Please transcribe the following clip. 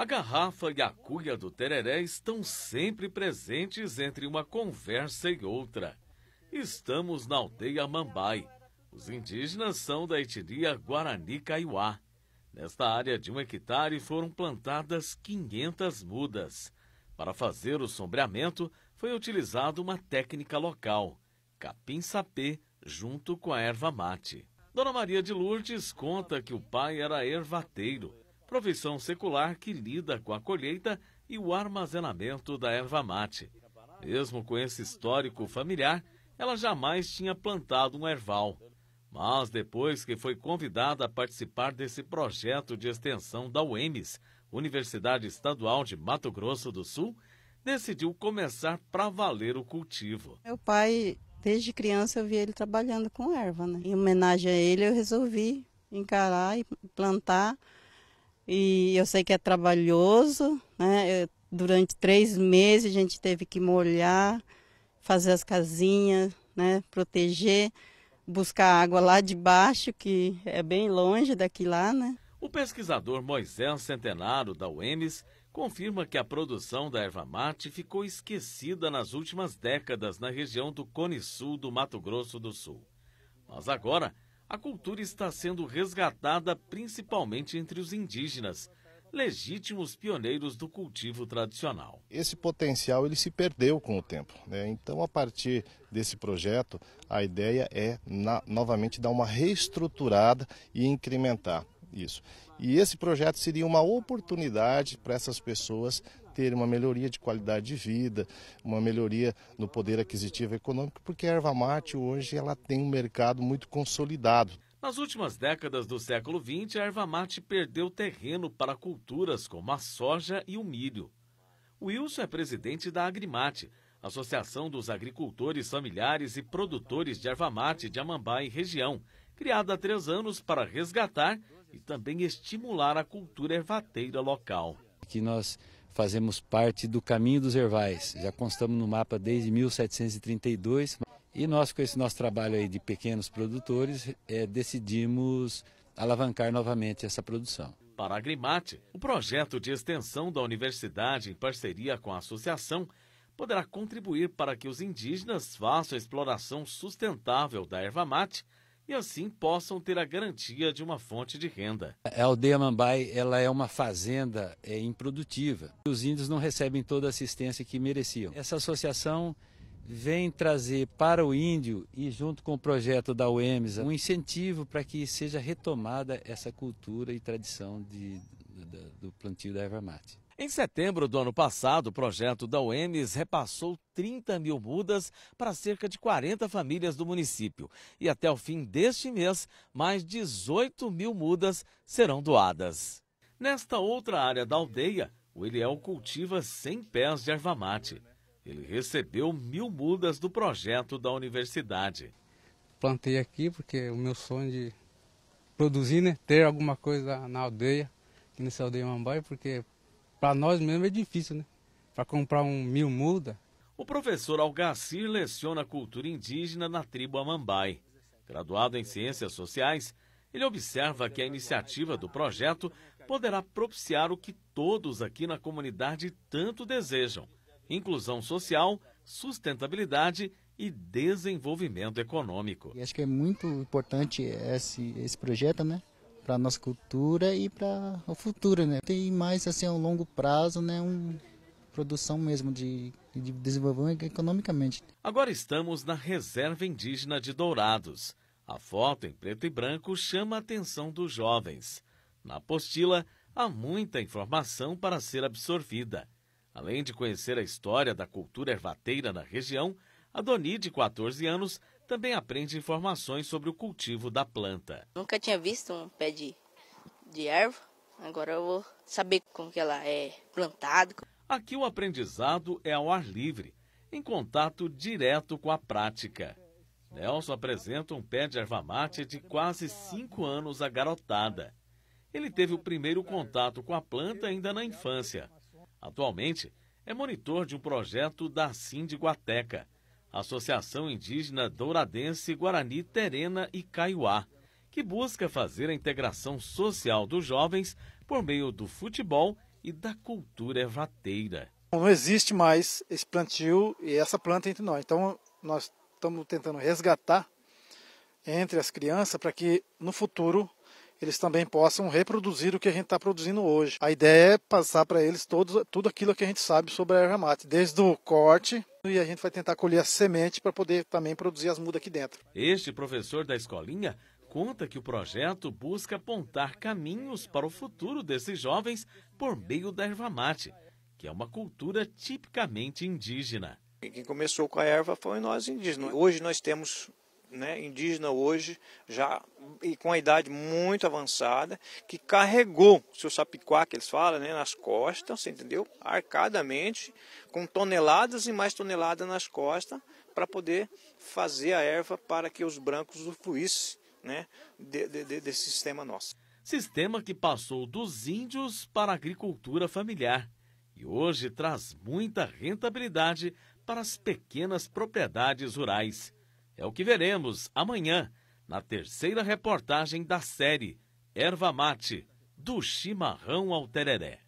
A garrafa e a cuia do tereré estão sempre presentes entre uma conversa e outra. Estamos na aldeia Mambai. Os indígenas são da etnia Guarani Kaiowá. Nesta área de um hectare foram plantadas 500 mudas. Para fazer o sombreamento, foi utilizada uma técnica local, capim-sapê junto com a erva mate. Dona Maria de Lourdes conta que o pai era ervateiro profissão secular que lida com a colheita e o armazenamento da erva mate. Mesmo com esse histórico familiar, ela jamais tinha plantado um erval. Mas depois que foi convidada a participar desse projeto de extensão da UEMES, Universidade Estadual de Mato Grosso do Sul, decidiu começar para valer o cultivo. Meu pai, desde criança, eu vi ele trabalhando com erva, né? Em homenagem a ele, eu resolvi encarar e plantar e eu sei que é trabalhoso, né? Durante três meses a gente teve que molhar, fazer as casinhas, né? Proteger, buscar água lá de baixo, que é bem longe daqui lá, né? O pesquisador Moisés Centenário da UEMES confirma que a produção da erva mate ficou esquecida nas últimas décadas na região do Cone Sul do Mato Grosso do Sul. Mas agora a cultura está sendo resgatada principalmente entre os indígenas, legítimos pioneiros do cultivo tradicional. Esse potencial ele se perdeu com o tempo. Né? Então, a partir desse projeto, a ideia é na, novamente dar uma reestruturada e incrementar isso. E esse projeto seria uma oportunidade para essas pessoas terem uma melhoria de qualidade de vida, uma melhoria no poder aquisitivo econômico, porque a erva mate hoje ela tem um mercado muito consolidado. Nas últimas décadas do século XX, a erva mate perdeu terreno para culturas como a soja e o milho. Wilson é presidente da Agrimate, Associação dos Agricultores Familiares e Produtores de Erva Mate de Amambá e Região, criada há três anos para resgatar e também estimular a cultura ervateira local. Que nós fazemos parte do caminho dos ervais, já constamos no mapa desde 1732 e nós com esse nosso trabalho aí de pequenos produtores é, decidimos alavancar novamente essa produção. Para a Grimate, o projeto de extensão da universidade em parceria com a associação poderá contribuir para que os indígenas façam a exploração sustentável da erva mate e assim possam ter a garantia de uma fonte de renda. A aldeia Mambai ela é uma fazenda é, improdutiva. Os índios não recebem toda a assistência que mereciam. Essa associação vem trazer para o índio e junto com o projeto da UEMSA um incentivo para que seja retomada essa cultura e tradição de, do, do plantio da erva mate. Em setembro do ano passado, o projeto da UEMES repassou 30 mil mudas para cerca de 40 famílias do município. E até o fim deste mês, mais 18 mil mudas serão doadas. Nesta outra área da aldeia, o Eliel cultiva 100 pés de erva mate. Ele recebeu mil mudas do projeto da universidade. Plantei aqui porque o meu sonho de produzir, né? ter alguma coisa na aldeia, aqui nessa aldeia Mambai, porque para nós mesmo é difícil, né? Para comprar um mil muda. O professor Algacir leciona cultura indígena na tribo Amambai. Graduado em Ciências Sociais, ele observa que a iniciativa do projeto poderá propiciar o que todos aqui na comunidade tanto desejam: inclusão social, sustentabilidade e desenvolvimento econômico. E acho que é muito importante esse, esse projeto, né? para nossa cultura e para o futuro, né? Tem mais assim a um longo prazo, né? Um produção mesmo de, de desenvolvimento economicamente. Agora estamos na reserva indígena de Dourados. A foto em preto e branco chama a atenção dos jovens. Na apostila há muita informação para ser absorvida. Além de conhecer a história da cultura ervateira na região, a Doni, de 14 anos, também aprende informações sobre o cultivo da planta. Nunca tinha visto um pé de, de erva, agora eu vou saber como que ela é plantada. Aqui o aprendizado é ao ar livre, em contato direto com a prática. Nelson apresenta um pé de erva mate de quase 5 anos à garotada. Ele teve o primeiro contato com a planta ainda na infância. Atualmente, é monitor de um projeto da Sindiguateca, Associação Indígena Douradense Guarani Terena e Caiuá, que busca fazer a integração social dos jovens por meio do futebol e da cultura vateira. Não existe mais esse plantio e essa planta entre nós. Então, nós estamos tentando resgatar entre as crianças para que no futuro eles também possam reproduzir o que a gente está produzindo hoje. A ideia é passar para eles todos, tudo aquilo que a gente sabe sobre a erva mate, desde o corte, e a gente vai tentar colher a semente para poder também produzir as mudas aqui dentro. Este professor da escolinha conta que o projeto busca apontar caminhos para o futuro desses jovens por meio da erva mate, que é uma cultura tipicamente indígena. Quem começou com a erva foi nós indígenas. Hoje nós temos né, indígena hoje, já e com a idade muito avançada, que carregou seu sapiquá, que eles falam, né, nas costas, você entendeu? Arcadamente, com toneladas e mais toneladas nas costas, para poder fazer a erva para que os brancos usufruíssem né, de, de, de, desse sistema nosso. Sistema que passou dos índios para a agricultura familiar e hoje traz muita rentabilidade para as pequenas propriedades rurais. É o que veremos amanhã na terceira reportagem da série Erva Mate, do chimarrão ao tereré.